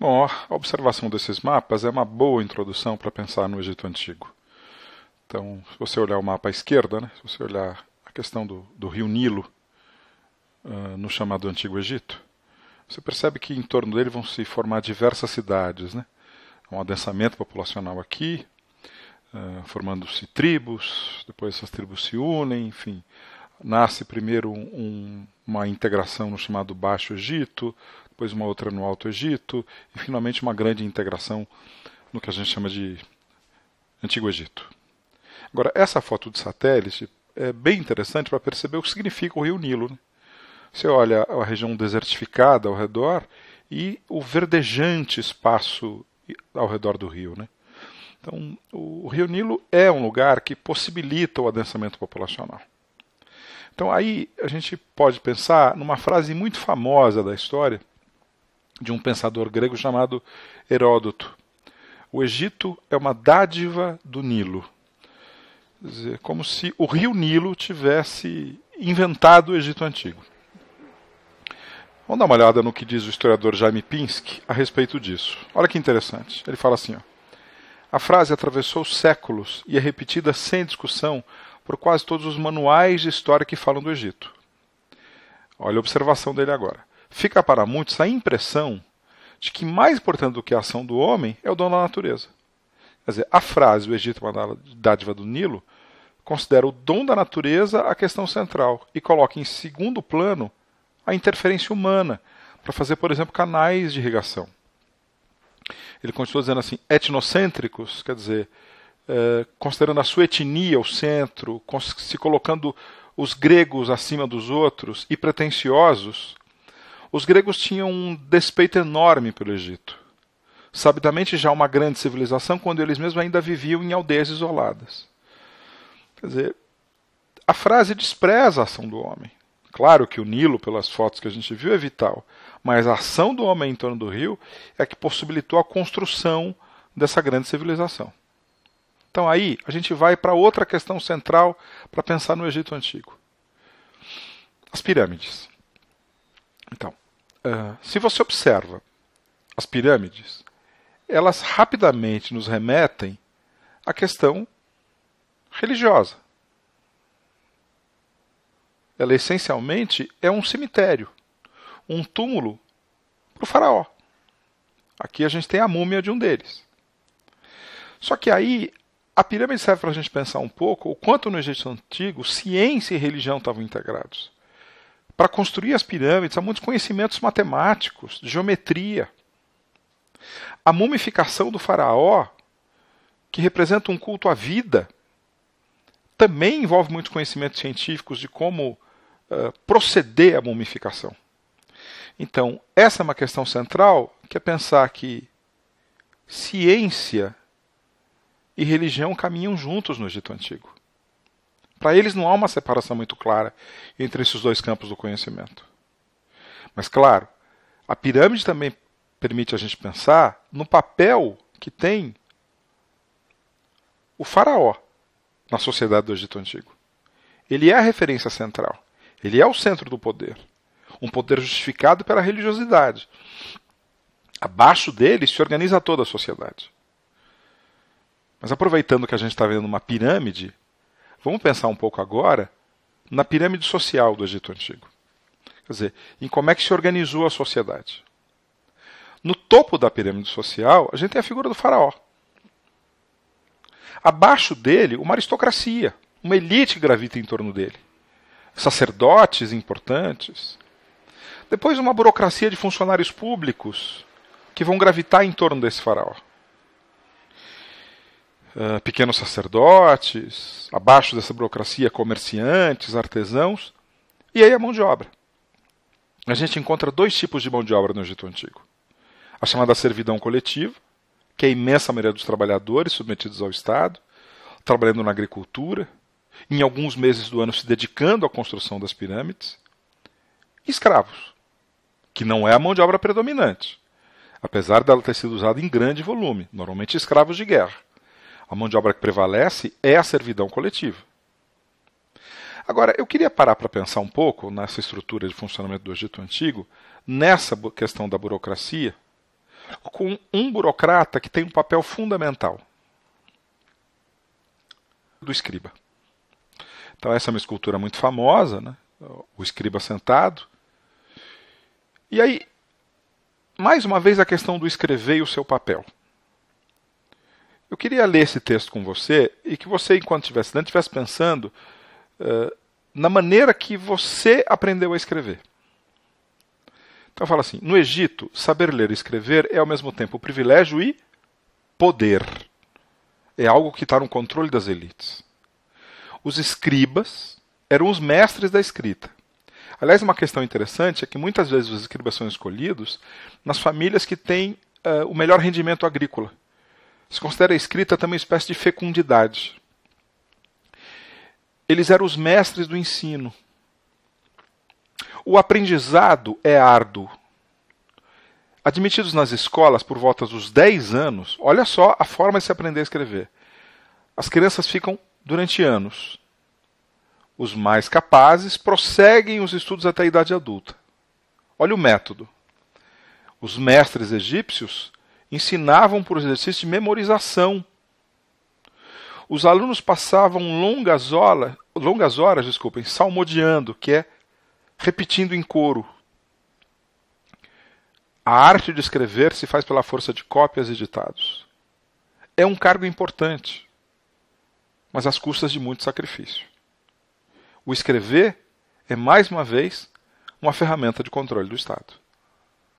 Bom, a observação desses mapas é uma boa introdução para pensar no Egito Antigo. Então, se você olhar o mapa à esquerda, né, se você olhar a questão do, do rio Nilo uh, no chamado Antigo Egito, você percebe que em torno dele vão se formar diversas cidades. Né? Um adensamento populacional aqui, uh, formando-se tribos, depois essas tribos se unem, enfim nasce primeiro um, uma integração no chamado Baixo Egito, depois uma outra no Alto Egito, e finalmente uma grande integração no que a gente chama de Antigo Egito. Agora, essa foto de satélite é bem interessante para perceber o que significa o rio Nilo. Né? Você olha a região desertificada ao redor e o verdejante espaço ao redor do rio. Né? Então, o Rio Nilo é um lugar que possibilita o adensamento populacional. Então aí a gente pode pensar numa frase muito famosa da história de um pensador grego chamado Heródoto. O Egito é uma dádiva do Nilo. Quer dizer, como se o rio Nilo tivesse inventado o Egito Antigo. Vamos dar uma olhada no que diz o historiador Jaime Pinsky a respeito disso. Olha que interessante. Ele fala assim: ó, a frase atravessou séculos e é repetida sem discussão por quase todos os manuais de história que falam do Egito. Olha a observação dele agora. Fica para muitos a impressão de que mais importante do que a ação do homem é o dono da natureza. Quer dizer, a frase o Egito é uma dádiva do Nilo considera o dom da natureza a questão central e coloca em segundo plano a interferência humana para fazer, por exemplo, canais de irrigação. Ele continua dizendo assim, etnocêntricos, quer dizer, eh, considerando a sua etnia o centro, se colocando os gregos acima dos outros e pretensiosos, os gregos tinham um despeito enorme pelo Egito. Sabidamente já uma grande civilização, quando eles mesmos ainda viviam em aldeias isoladas. Quer dizer, a frase despreza a ação do homem. Claro que o Nilo, pelas fotos que a gente viu, é vital, mas a ação do homem em torno do rio é que possibilitou a construção dessa grande civilização. Então aí a gente vai para outra questão central para pensar no Egito Antigo: as pirâmides. Então, uh, se você observa as pirâmides, elas rapidamente nos remetem à questão religiosa. Ela essencialmente é um cemitério, um túmulo para o faraó. Aqui a gente tem a múmia de um deles. Só que aí a pirâmide serve para a gente pensar um pouco o quanto no Egito Antigo ciência e religião estavam integrados. Para construir as pirâmides há muitos conhecimentos matemáticos, de geometria. A mumificação do faraó, que representa um culto à vida, também envolve muitos conhecimentos científicos de como uh, proceder à mumificação. Então, essa é uma questão central, que é pensar que ciência e religião caminham juntos no Egito Antigo. Para eles não há uma separação muito clara entre esses dois campos do conhecimento. Mas, claro, a pirâmide também permite a gente pensar no papel que tem o faraó na sociedade do Egito Antigo. Ele é a referência central, ele é o centro do poder, um poder justificado pela religiosidade. Abaixo dele se organiza toda a sociedade. Mas aproveitando que a gente está vendo uma pirâmide, vamos pensar um pouco agora na pirâmide social do Egito Antigo. Quer dizer, em como é que se organizou a sociedade. No topo da pirâmide social, a gente tem a figura do faraó. Abaixo dele, uma aristocracia, uma elite que gravita em torno dele. Sacerdotes importantes. Depois, uma burocracia de funcionários públicos que vão gravitar em torno desse faraó. Eh, pequenos sacerdotes, abaixo dessa burocracia, comerciantes, artesãos, e aí a mão de obra. A gente encontra dois tipos de mão de obra no Egito Antigo: a chamada servidão coletiva, que é a imensa maioria dos trabalhadores submetidos ao Estado, trabalhando na agricultura, em alguns meses do ano se dedicando à construção das pirâmides, e escravos, que não é a mão de obra predominante, apesar dela ter sido usada em grande volume, normalmente escravos de guerra a mão de obra que prevalece é a servidão coletiva. Agora, eu queria parar para pensar um pouco nessa estrutura de funcionamento do Egito Antigo, nessa questão da burocracia, com um burocrata que tem um papel fundamental do escriba. Então, essa é uma escultura muito famosa, né? o escriba sentado. E aí, mais uma vez, a questão do escrever e o seu papel. Eu queria ler esse texto com você e que você, enquanto estivesse lendo, estivesse pensando uh, na maneira que você aprendeu a escrever. Então fala assim: no Egito, saber ler e escrever é ao mesmo tempo privilégio e poder. É algo que está no controle das elites. Os escribas eram os mestres da escrita. Aliás, uma questão interessante é que muitas vezes os escribas são escolhidos nas famílias que têm uh, o melhor rendimento agrícola se considera a escrita também uma espécie de fecundidade. Eles eram os mestres do ensino. O aprendizado é árduo. Admitidos nas escolas por volta dos 10 anos, olha só a forma de se aprender a escrever. As crianças ficam durante anos. Os mais capazes prosseguem os estudos até a idade adulta. Olha o método. Os mestres egípcios ensinavam por exercício de memorização. Os alunos passavam longas, horas, longas horas, desculpem, salmodiando, que é repetindo em coro. A arte de escrever se faz pela força de cópias e ditados. É um cargo importante, mas às custas de muito sacrifício. O escrever é, mais uma vez, uma ferramenta de controle do Estado.